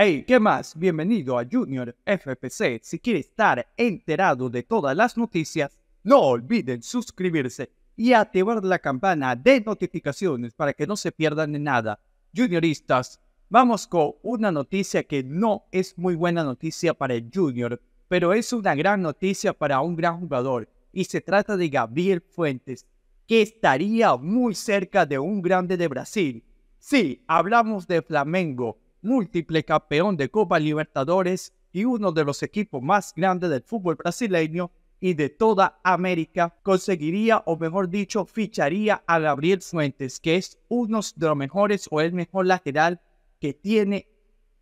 Hey, ¿qué más? Bienvenido a Junior FPC. Si quieres estar enterado de todas las noticias, no olviden suscribirse y activar la campana de notificaciones para que no se pierdan nada. Junioristas, vamos con una noticia que no es muy buena noticia para el Junior, pero es una gran noticia para un gran jugador y se trata de Gabriel Fuentes, que estaría muy cerca de un grande de Brasil. Sí, hablamos de Flamengo múltiple campeón de Copa Libertadores y uno de los equipos más grandes del fútbol brasileño y de toda América, conseguiría o mejor dicho, ficharía a Gabriel Fuentes, que es uno de los mejores o el mejor lateral que tiene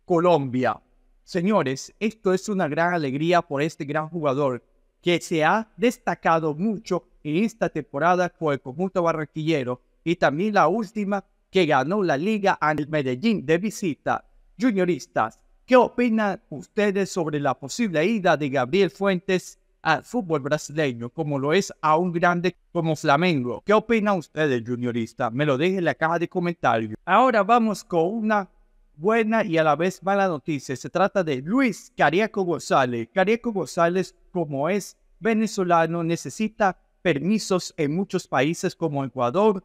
Colombia. Señores, esto es una gran alegría por este gran jugador que se ha destacado mucho en esta temporada con el conjunto barranquillero y también la última que ganó la liga al Medellín de visita. Junioristas, ¿qué opinan ustedes sobre la posible ida de Gabriel Fuentes al fútbol brasileño, como lo es a un grande como Flamengo? ¿Qué opinan ustedes, junioristas? Me lo dejen en la caja de comentarios. Ahora vamos con una buena y a la vez mala noticia. Se trata de Luis Cariaco González. Cariaco González, como es venezolano, necesita permisos en muchos países como Ecuador,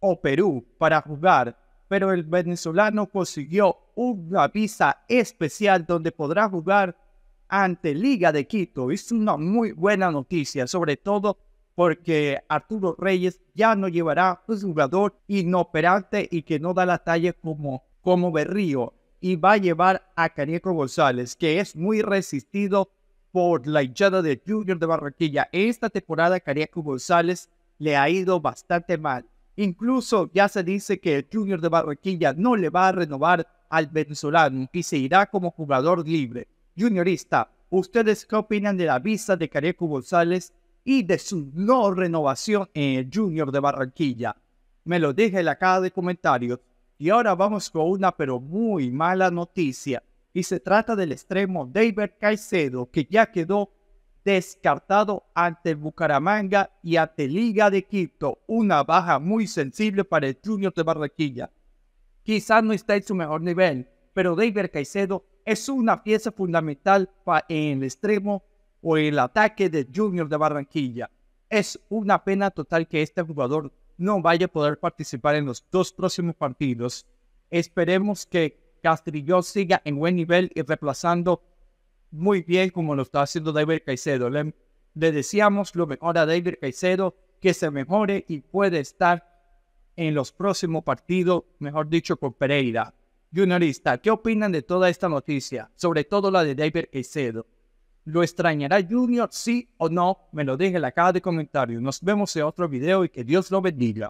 o Perú para jugar, pero el venezolano consiguió una visa especial donde podrá jugar ante Liga de Quito. Es una muy buena noticia, sobre todo porque Arturo Reyes ya no llevará un jugador inoperante y que no da la talla como, como Berrío. Y va a llevar a Cariaco González, que es muy resistido por la hinchada de Junior de Barranquilla. Esta temporada Cariaco González le ha ido bastante mal. Incluso ya se dice que el Junior de Barranquilla no le va a renovar al venezolano y se irá como jugador libre. Juniorista, ¿ustedes qué opinan de la visa de Careco González y de su no renovación en el Junior de Barranquilla? Me lo dije en la caja de comentarios. Y ahora vamos con una pero muy mala noticia. Y se trata del extremo David Caicedo, que ya quedó descartado ante Bucaramanga y ante Liga de Quito. Una baja muy sensible para el Junior de Barranquilla. Quizás no está en su mejor nivel, pero David Caicedo es una pieza fundamental para el extremo o el ataque del Junior de Barranquilla. Es una pena total que este jugador no vaya a poder participar en los dos próximos partidos. esperemos que Castrillón siga en buen nivel y reemplazando muy bien como lo está haciendo David Caicedo. Le, deseamos lo mejor a David Caicedo, que se mejore y puede estar en los próximos partidos, mejor dicho, con Pereira. Juniorista, ¿qué opinan de toda esta noticia? Sobre todo la de David Caicedo. ¿Lo extrañará Junior, sí o no? Me lo deje en la caja de comentarios. Nos vemos en otro video y que Dios lo bendiga.